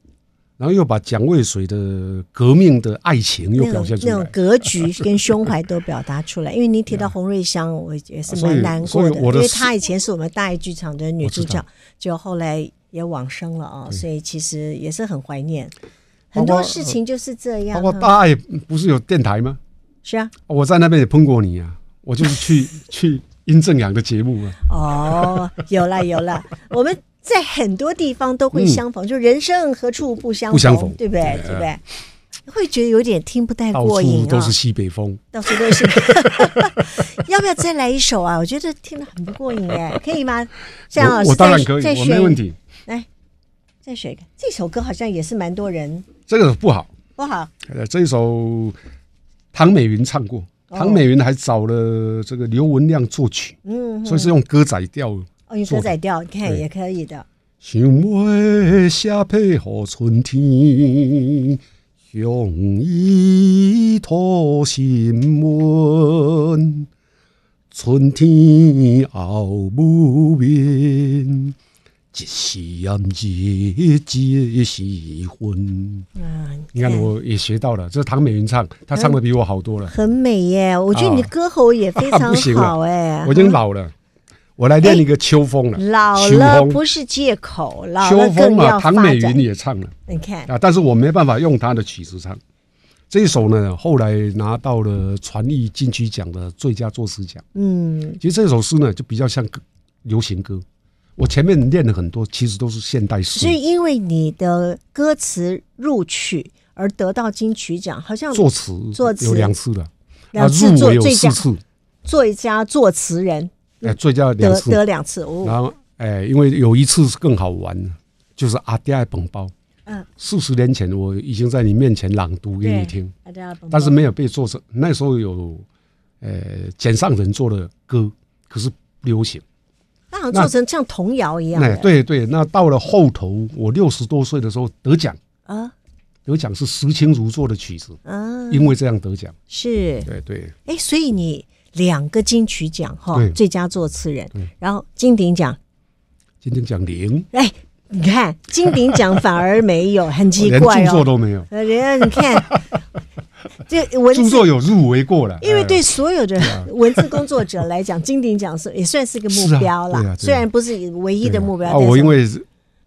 然后又把蒋渭水的革命的爱情又表现出来，那种格局跟胸怀都表达出来。因为你提到洪瑞香，我也是蛮难过的，因为她以前是我们大艺剧场的女主角，就后来也往生了啊。所以其实也是很怀念。很多事情就是这样。包括大爱不是有电台吗？是啊，我在那边也碰过你啊，我就是去 去殷正阳的节目。啊。哦，有了有了，我们在很多地方都会相逢，就人生何处不相逢，不相逢对不对？对不对？会觉得有点听不太过瘾啊。到处都是西北风，到处都是。要不要再来一首啊？我觉得听得很不过瘾哎，可以吗？这样我当然可以，我没问题。再选一个，这首歌好像也是蛮多人。这个不好，不好。呃，这首唐美云唱过，唐美云还找了这个刘文亮作曲，嗯，所以是用歌仔调。哦，用歌仔调，看也可以的。想买下配合春天，用意托心闻，春天傲无眠。一时安吉，吉一时昏。婚。你看，我也学到了。这是唐美云唱，她唱的比我好多了，很美耶。我觉得你的歌喉也非常好，哎，我已经老了，我来练一个秋风了。老了不是借口，老了秋风嘛，唐美云也唱了，你看啊，但是我没办法用她的曲子唱。这首呢，后来拿到了传艺金曲奖的最佳作词奖。嗯，其实这首诗呢，就比较像流行歌。我前面练了很多，其实都是现代诗。是因为你的歌词入曲而得到金曲奖，好像作词作有两次了，次作有四次，最佳作词人，哎，最佳得得两次，然后哎，因为有一次是更好玩的，就是《阿爹的本包》。嗯，四十年前我已经在你面前朗读给你听，《阿包》，但是没有被做成。那时候有呃，简上人做的歌，可是不流行。那做成像童谣一样哎，对对，那到了后头，我六十多岁的时候得奖啊，有奖是《石青如座》的曲子啊，因为这样得奖是，对对，哎，所以你两个金曲奖哈，最佳作词人，然后金鼎奖，金鼎奖零，哎，你看金鼎奖反而没有，很奇怪哦，连作都没有，人家你看。这文著作有入围过了，因为对所有的 文字工作者来讲，金鼎奖是也算是个目标了。虽然不是唯一的目标，啊，我因为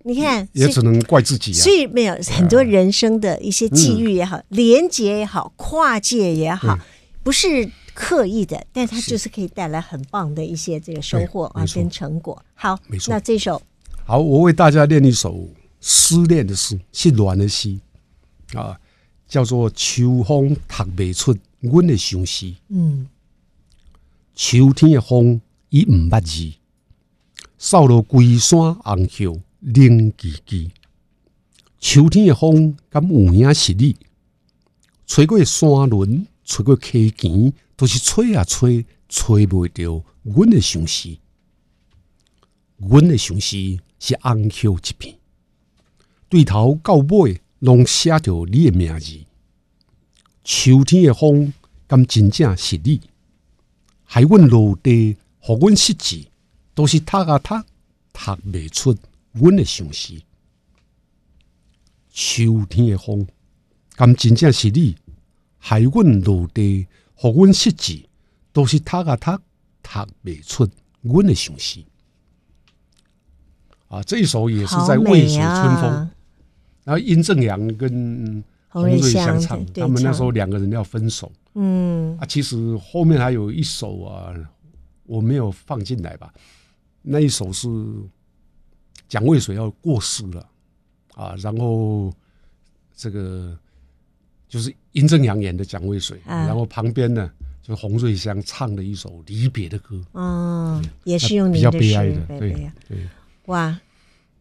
你看，也只能怪自己。所以没有很多人生的一些际遇也好，连结也好，跨界也好，不是刻意的，但是它就是可以带来很棒的一些这个收获啊跟成果。好，那这首好，我为大家念一首失恋的诗，姓阮的诗啊。叫做秋风读不出，阮的相思。嗯，秋天的风伊毋捌字，扫落规山红叶冷寂寂。秋天的风敢有影是你？吹过山轮，吹过溪涧，都是吹啊吹，吹袂到阮的相思。阮的相思是红叶一片，对头到尾。拢写着你的名字，秋天的风，敢真正是你？还阮落地，还阮失志，都是读啊读，读未出阮的相思。秋天的风，敢真正是你？还阮落地，还阮失志，都是读啊读，读未出阮的相思。啊，这一首也是在为水春风。然后殷正阳跟洪瑞香唱，他们那时候两个人要分手。嗯，啊，其实后面还有一首啊，我没有放进来吧？那一首是蒋渭水要过世了啊，然后这个就是殷正阳演的蒋渭水，然后旁边呢就洪瑞香唱的一首离别的歌。哦，也是用离别的诗，对对对。哇，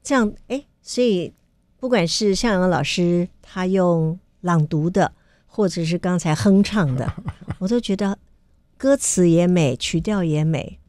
这样哎，所以。不管是向阳老师他用朗读的，或者是刚才哼唱的，我都觉得歌词也美，曲调也美，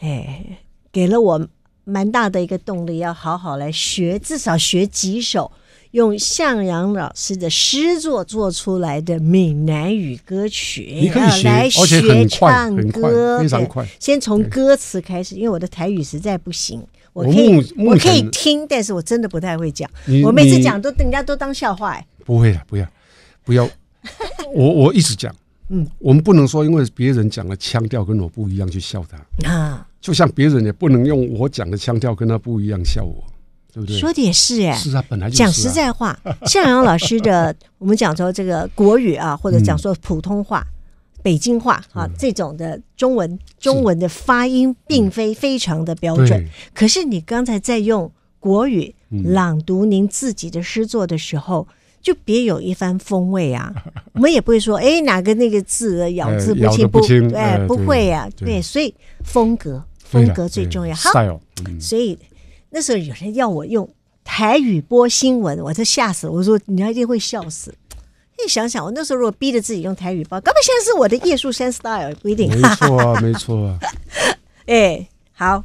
哎，给了我蛮大的一个动力，要好好来学，至少学几首用向阳老师的诗作做出来的闽南语歌曲。你可以学，唱歌，非常快。先从歌词开始，因为我的台语实在不行。我目我可以听，但是我真的不太会讲。我每次讲都人家都当笑话哎。不会了，不要，不要。我我一直讲，嗯，我们不能说因为别人讲的腔调跟我不一样去笑他啊。就像别人也不能用我讲的腔调跟他不一样笑我，对不对？说的也是哎。是啊，本来就讲实在话。向阳老师的，我们讲说这个国语啊，或者讲说普通话。北京话啊，这种的中文，中文的发音并非非常的标准。可是你刚才在用国语朗读您自己的诗作的时候，就别有一番风味啊。我们也不会说，哎，哪个那个字咬字不清，不，哎，不会呀，对。所以风格，风格最重要。好，所以那时候有人要我用台语播新闻，我都吓死，我说你要一定会笑死。你想想，我那时候如果逼着自己用台语包，根本现在是我的夜宿山 style 不一定。没错啊，没错。啊。哎，好，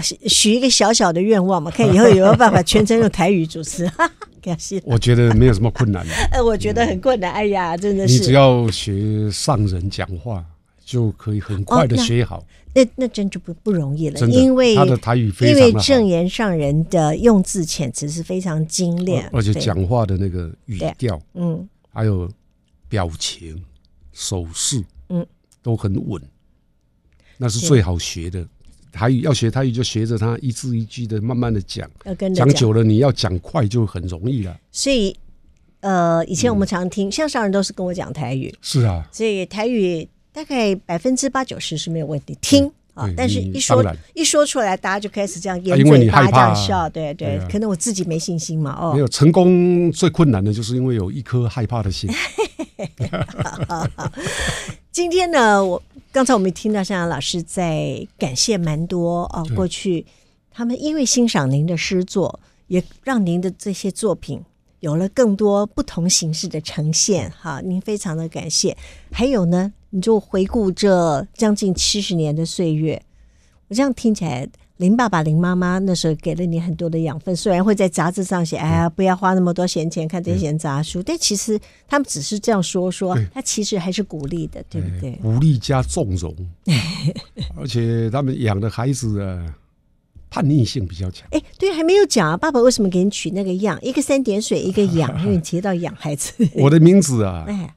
许许一个小小的愿望嘛，看以后有没有办法全程用台语主持。感谢。我觉得没有什么困难的。哎，我觉得很困难。哎呀，真的是。只要学上人讲话，就可以很快的学好。那那真就不不容易了，因为他的台语非常因为正言上人的用字遣词是非常精炼，而且讲话的那个语调，嗯。还有表情、手势，嗯，都很稳，那是最好学的。台语要学台语，就学着它一字一句的慢慢的讲，讲久了，你要讲快就很容易了。所以，呃，以前我们常听相声人都是跟我讲台语，是啊，所以台语大概百分之八九十是没有问题听。啊！但是，一说一说出来，大家就开始这样眼巴这样笑。对对，可能我自己没信心嘛。哦，没有，成功最困难的就是因为有一颗害怕的心。今天呢，我刚才我们听到向阳老师在感谢蛮多啊，过去他们因为欣赏您的诗作，也让您的这些作品有了更多不同形式的呈现。哈，您非常的感谢。还有呢？你就回顾这将近七十年的岁月，我这样听起来，林爸爸、林妈妈那时候给了你很多的养分。虽然会在杂志上写“哎呀，不要花那么多闲钱看这些闲杂书”，但其实他们只是这样说说，他其实还是鼓励的，对不对？鼓励加纵容，而且他们养的孩子啊，叛逆性比较强。哎，对，还没有讲啊，爸爸为什么给你取那个“样”？一个三点水，一个“养”，因 你提到养孩子。我的名字啊，哎。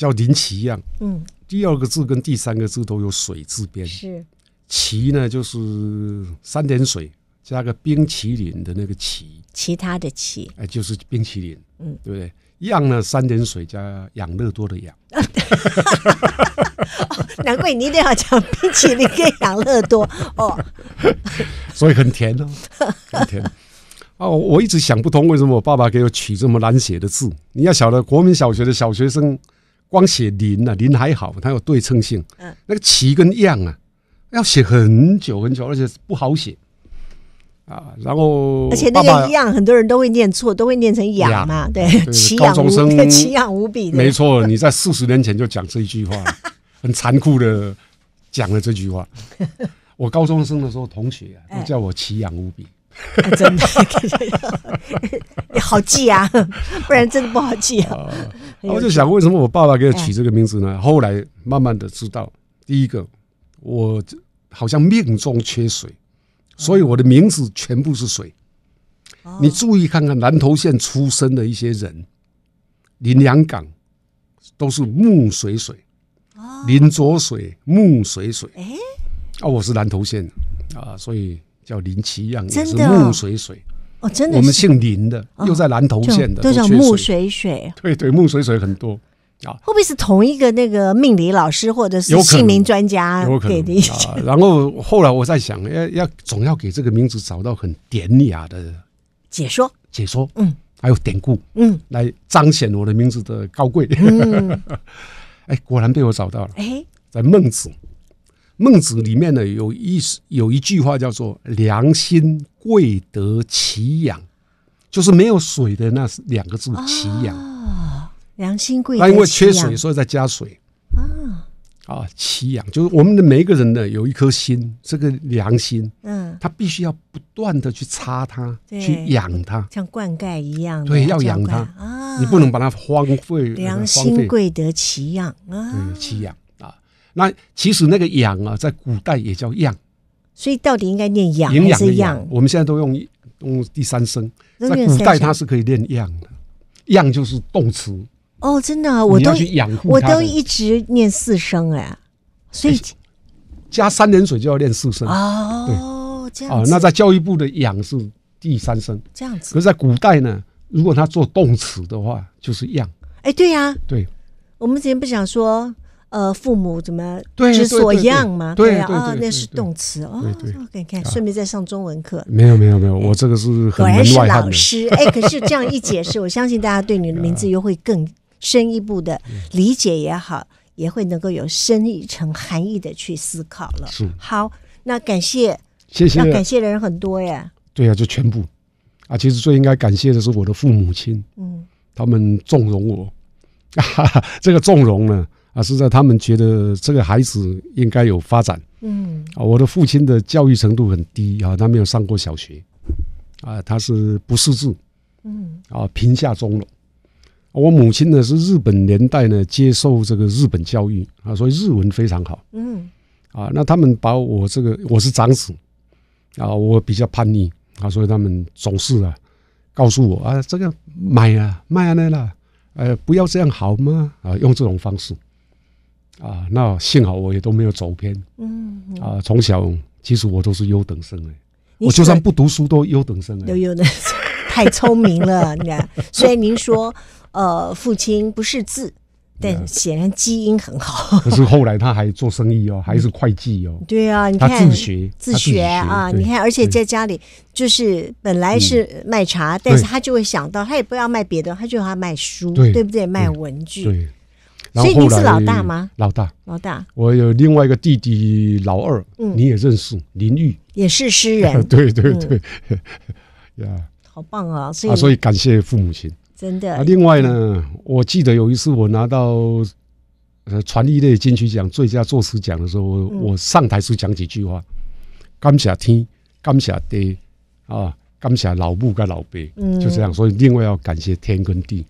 叫林奇样，嗯，第二个字跟第三个字都有水字边，是奇呢，就是三点水加个冰淇淋的那个奇，其他的奇，哎，就是冰淇淋，嗯，对不对？样呢，三点水加养乐多的养，难怪你一定要讲冰淇淋跟养乐多哦，所以很甜哦，甜哦，我一直想不通为什么我爸爸给我取这么难写的字。你要晓得，国民小学的小学生。光写“林”啊，“林”还好，它有对称性。嗯，那个“齐”跟“样”啊，要写很久很久，而且不好写啊。然后，而且那个“样”很多人都会念错，都会念成“养”嘛。对，齐养 无 奇养无比。没错，你在四十年前就讲这句话，很残酷的讲了这句话。我高中生的时候，同学都叫我“奇养无比”。真的，好记啊！不然真的不好记啊。我就想，为什么我爸爸给我取这个名字呢？后来慢慢的知道，第一个，我好像命中缺水，所以我的名字全部是水。你注意看看南投县出生的一些人，林良港都是木水水，林卓水木水水。哎，啊，我是南投县的啊，所以。叫林奇样，也是木水水哦，真的。我们姓林的，又在南投县的，都叫木水水。对对，木水水很多啊。会不会是同一个那个命理老师，或者是姓名专家给的？然后后来我在想，要要总要给这个名字找到很典雅的解说，解说，嗯，还有典故，嗯，来彰显我的名字的高贵。哎，果然被我找到了，哎，在孟子。孟子里面呢有一有一句话叫做“良心贵得其养”，就是没有水的那两个字“其养”。良心贵。那因为缺水，所以再加水。啊啊！其养就是我们的每一个人呢，有一颗心，这个良心，嗯，他必须要不断的去擦它，去养它，像灌溉一样。对，要养它啊！你不能把它荒废。良心贵得其养啊！对，其养。那其实那个养啊，在古代也叫样”，所以到底应该念养还是养？我们现在都用用第三声，在古代它是可以念样”的，样”就是动词。哦，真的，我都我都一直念四声哎，所以加三点水就要念四声哦。这样子啊。那在教育部的养是第三声，这样子。可是，在古代呢，如果他做动词的话，就是样”。哎，对呀，对。我们之前不讲说。呃，父母怎么知所样嘛？对啊，那是动词啊。你看，顺便再上中文课。没有没有没有，我这个是。果然是老师 哎，可是这样一解释，我相信大家对你的名字又会更深一步的 理解也好，也会能够有深一层含义的去思考了。是好，那感谢，谢谢，感谢的人很多呀。对呀，就全部啊！其实最应该感谢的是我的父母亲，嗯，他们纵容我，这个纵容呢。啊，是在他们觉得这个孩子应该有发展。嗯，啊，我的父亲的教育程度很低啊，他没有上过小学，啊，他是不识字，嗯，啊，贫下中农。我母亲呢是日本年代呢接受这个日本教育啊，所以日文非常好。嗯，啊，那他们把我这个我是长子，啊，我比较叛逆啊，所以他们总是啊告诉我啊，这个买啊卖啊那啦，呃，不要这样好吗？啊，用这种方式。啊，那幸好我也都没有走偏。嗯，啊，从小其实我都是优等生哎，我就算不读书都优等生哎，优优等，太聪明了。你看，虽然您说呃父亲不识字，但显然基因很好。可是后来他还做生意哦，还是会计哦。对啊，你看自学自学啊，你看，而且在家里就是本来是卖茶，但是他就会想到，他也不要卖别的，他就他卖书，对不对？卖文具。所以你是老大吗？老大，老大。我有另外一个弟弟，老二，嗯，你也认识林玉，也是诗人，对 对对，呀，好棒啊！所以，所以感谢父母亲，真的。另外呢，我记得有一次我拿到传艺类金曲奖最佳作词奖的时候，我我上台时讲几句话：感谢天，感谢地，啊，感谢老母跟老辈，就这样。所以另外要感谢天跟地，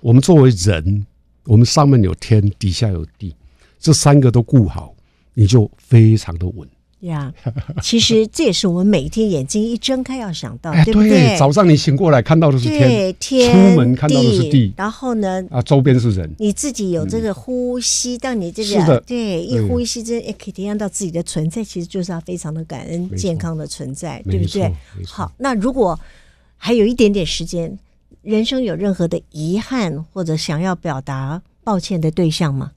我们作为人。我们上面有天，底下有地，这三个都顾好，你就非常的稳。呀，其实这也是我们每天眼睛一睁开要想到，对不对？早上你醒过来看到的是天，天；出门看到的是地，然后呢？啊，周边是人，你自己有这个呼吸，当你这个对一呼吸，这也可以体验到自己的存在，其实就是要非常的感恩，健康的存在，对不对？好，那如果还有一点点时间。人生有任何的遗憾或者想要表达抱歉的对象吗？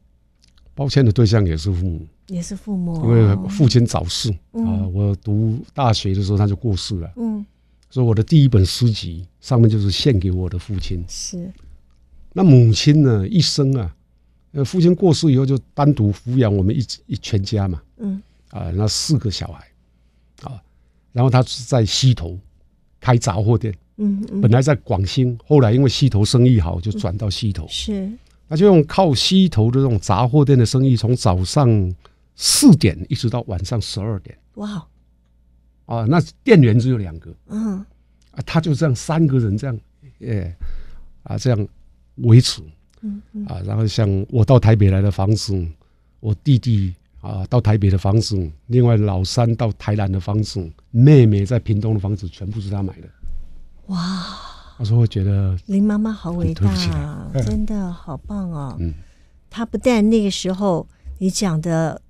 抱歉的对象也是父母，也是父母。因为父亲早逝啊，我读大学的时候他就过世了。嗯，所以我的第一本书籍上面就是献给我的父亲。是。那母亲呢？一生啊，呃，父亲过世以后就单独抚养我们一一全家嘛。嗯。啊，那四个小孩，啊，然后他是在西头开杂货店。嗯，本来在广兴，后来因为西头生意好，就转到西头。是，那就用靠西头的这种杂货店的生意，从早上四点一直到晚上十二点。哇！啊，那店员只有两个。嗯，啊，他就这样三个人这样，哎，啊这样维持。嗯嗯。啊，然后像我到台北来的房子，我弟弟啊到台北的房子，另外老三到台南的房子，妹妹在屏东的房子，全部是他买的。哇！我说，我觉得林妈妈好伟大，真的好棒哦。嗯，她不但那个时候你讲的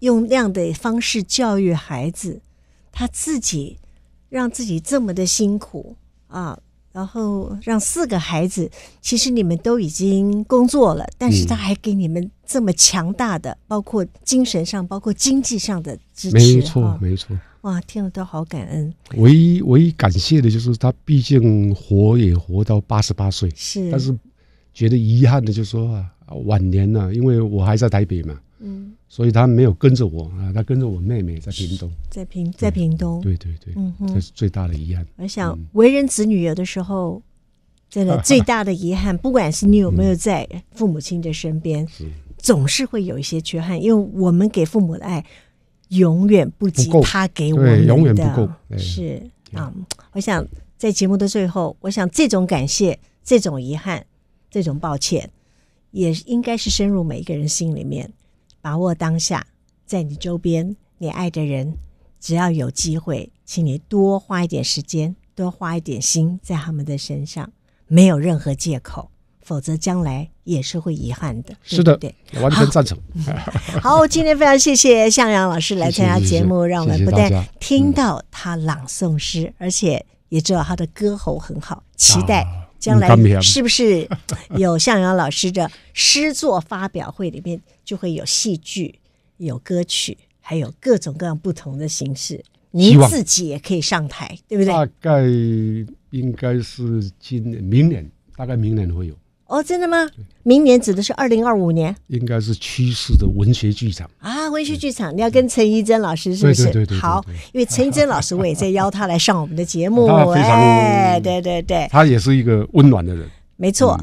用那样的方式教育孩子，她自己让自己这么的辛苦啊，然后让四个孩子，其实你们都已经工作了，但是他还给你们。这么强大的，包括精神上，包括经济上的支持，没错，没错。哇，听了都好感恩。唯一唯一感谢的就是他，毕竟活也活到八十八岁，是。但是觉得遗憾的就说啊，晚年呢，因为我还在台北嘛，嗯，所以他没有跟着我啊，他跟着我妹妹在屏东，在屏在屏东，对对对，这是最大的遗憾。我想为人子女，有的时候真的 最大的遗憾，不管是你有没有在父母亲的身边。总是会有一些缺憾，因为我们给父母的爱永远不及他给我们的，是啊。我想在节目的最后，我想这种感谢、这种遗憾、这种抱歉，也应该是深入每一个人心里面。把握当下，在你周边你爱的人，只要有机会，请你多花一点时间，多花一点心在他们的身上，没有任何借口。否则将来也是会遗憾的。是的，对，完全赞成。好，今天非常谢谢向阳老师来参加节目，让我们不但听到他朗诵诗，而且也知道他的歌喉很好。期待将来是不是有向阳老师的诗作发表会？里面就会有戏剧、有歌曲，还有各种各样不同的形式。您自己也可以上台，对不对？大概应该是今年、明年，大概明年会有。哦，真的吗？明年指的是二零二五年，应该是趋势的文学剧场啊！文学剧场，你要跟陈怡珍老师是不是？好，因为陈怡珍老师我也在邀他来上我们的节目，哎，对对对，他也是一个温暖的人，没错。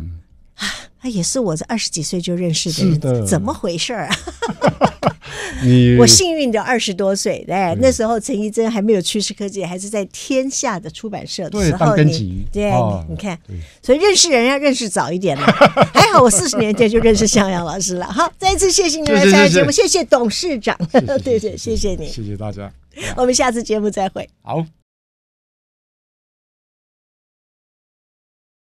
啊，也是我这二十几岁就认识的人，怎么回事啊？你 我幸运的二十多岁，哎，那时候陈一珍还没有趋势科技，还是在天下的出版社的时候，你对，你看，所以认识人要认识早一点嘛。还好我四十年前就认识向阳老师了。好，再一次谢谢你来参加节目，谢谢董事长，对对，谢谢你，谢谢大家，我们下次节目再会，好。